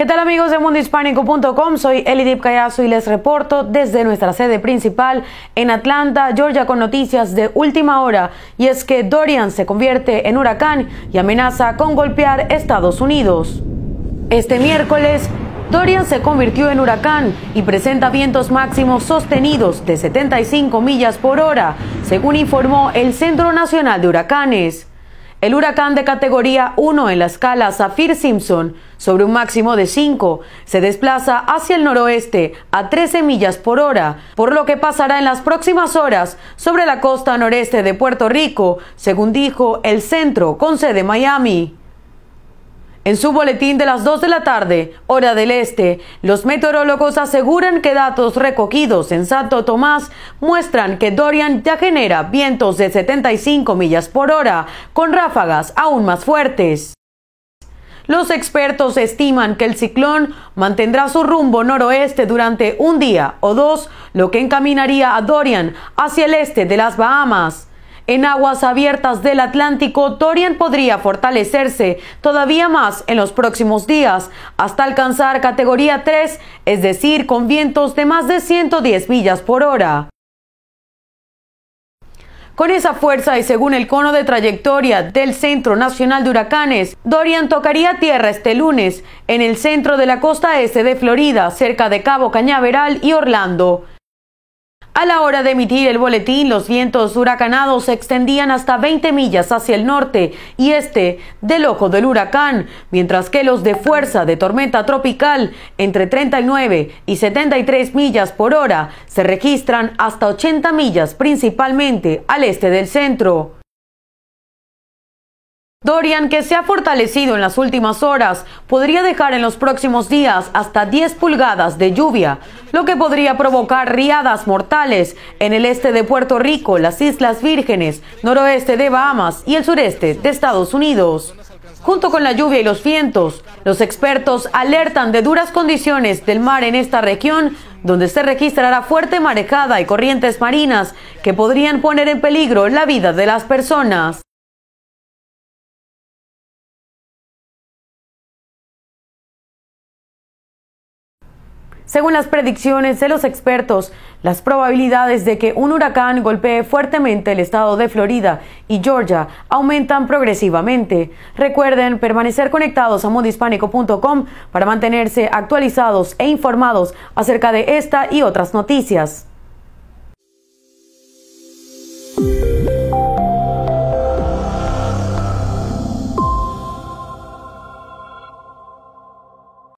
¿Qué tal amigos de mundohispánico.com? Soy Elidip Callazo y les reporto desde nuestra sede principal en Atlanta, Georgia, con noticias de última hora. Y es que Dorian se convierte en huracán y amenaza con golpear Estados Unidos. Este miércoles, Dorian se convirtió en huracán y presenta vientos máximos sostenidos de 75 millas por hora, según informó el Centro Nacional de Huracanes. El huracán de categoría 1 en la escala Zafir-Simpson, sobre un máximo de 5, se desplaza hacia el noroeste a 13 millas por hora, por lo que pasará en las próximas horas sobre la costa noreste de Puerto Rico, según dijo el centro con sede Miami. En su boletín de las 2 de la tarde, hora del este, los meteorólogos aseguran que datos recogidos en Santo Tomás muestran que Dorian ya genera vientos de 75 millas por hora, con ráfagas aún más fuertes. Los expertos estiman que el ciclón mantendrá su rumbo noroeste durante un día o dos, lo que encaminaría a Dorian hacia el este de las Bahamas. En aguas abiertas del Atlántico, Dorian podría fortalecerse todavía más en los próximos días, hasta alcanzar categoría 3, es decir, con vientos de más de 110 millas por hora. Con esa fuerza y según el cono de trayectoria del Centro Nacional de Huracanes, Dorian tocaría tierra este lunes en el centro de la costa este de Florida, cerca de Cabo Cañaveral y Orlando. A la hora de emitir el boletín, los vientos huracanados se extendían hasta 20 millas hacia el norte y este del ojo del huracán, mientras que los de fuerza de tormenta tropical entre 39 y 73 millas por hora se registran hasta 80 millas principalmente al este del centro. Dorian, que se ha fortalecido en las últimas horas, podría dejar en los próximos días hasta 10 pulgadas de lluvia, lo que podría provocar riadas mortales en el este de Puerto Rico, las Islas Vírgenes, noroeste de Bahamas y el sureste de Estados Unidos. Junto con la lluvia y los vientos, los expertos alertan de duras condiciones del mar en esta región, donde se registrará fuerte marejada y corrientes marinas que podrían poner en peligro la vida de las personas. Según las predicciones de los expertos, las probabilidades de que un huracán golpee fuertemente el estado de Florida y Georgia aumentan progresivamente. Recuerden permanecer conectados a mundohispánico.com para mantenerse actualizados e informados acerca de esta y otras noticias.